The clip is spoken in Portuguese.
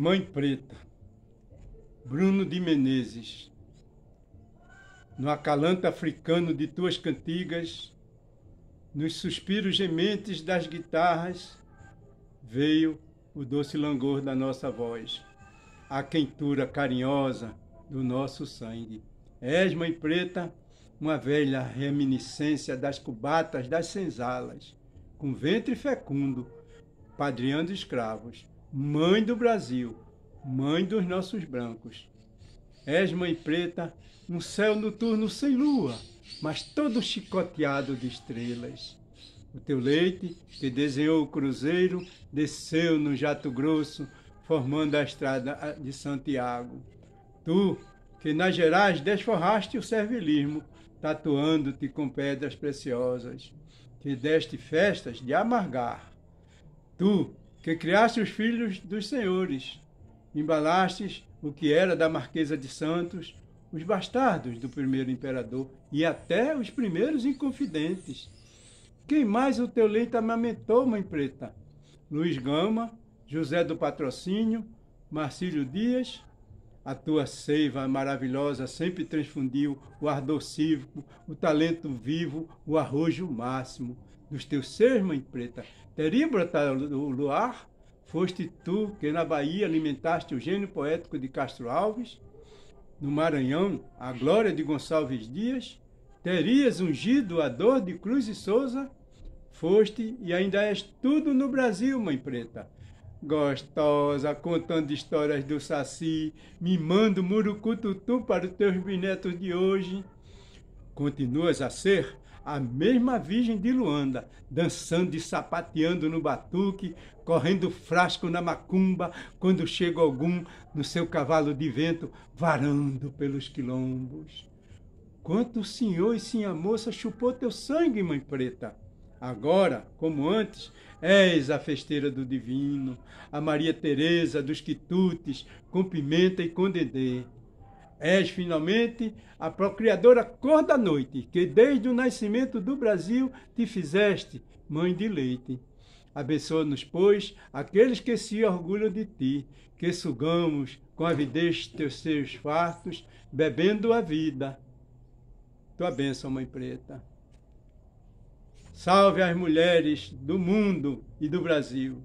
Mãe Preta, Bruno de Menezes. No acalanto africano de tuas cantigas, nos suspiros gementes das guitarras, veio o doce langor da nossa voz, a quentura carinhosa do nosso sangue. És, Mãe Preta, uma velha reminiscência das cubatas das senzalas, com ventre fecundo, padreando escravos mãe do Brasil, mãe dos nossos brancos. És mãe preta, um céu noturno sem lua, mas todo chicoteado de estrelas. O teu leite, que desenhou o cruzeiro, desceu no Jato Grosso, formando a estrada ah, de Santiago. Tu, que nas Gerais desforraste o servilismo, tatuando-te com pedras preciosas, que deste festas de amargar. Tu, que criaste os filhos dos senhores, embalastes o que era da Marquesa de Santos, os bastardos do primeiro imperador e até os primeiros inconfidentes. Quem mais o teu leito amamentou, mãe preta? Luiz Gama, José do Patrocínio, Marcílio Dias. A tua seiva maravilhosa sempre transfundiu o ardor cívico, o talento vivo, o arrojo máximo dos teus seres, mãe preta. Períbrata do luar, foste tu que na Bahia alimentaste o gênio poético de Castro Alves, no Maranhão, a glória de Gonçalves Dias, terias ungido a dor de Cruz e Souza, foste e ainda és tudo no Brasil, mãe preta. Gostosa, contando histórias do Saci, mimando murucututu para os teus binetos de hoje. Continuas a ser a mesma Virgem de Luanda, dançando e sapateando no batuque, correndo frasco na macumba, quando chega algum no seu cavalo de vento, varando pelos quilombos. Quanto o senhor e sim a moça chupou teu sangue, mãe preta! Agora, como antes, és a festeira do divino, a Maria Teresa dos quitutes, com pimenta e com dedê. És finalmente a procriadora cor da noite, que desde o nascimento do Brasil te fizeste mãe de leite. Abençoa-nos, pois, aqueles que se orgulham de ti, que sugamos com avidez teus seios fartos, bebendo a vida. Tua bênção, Mãe Preta. Salve as mulheres do mundo e do Brasil.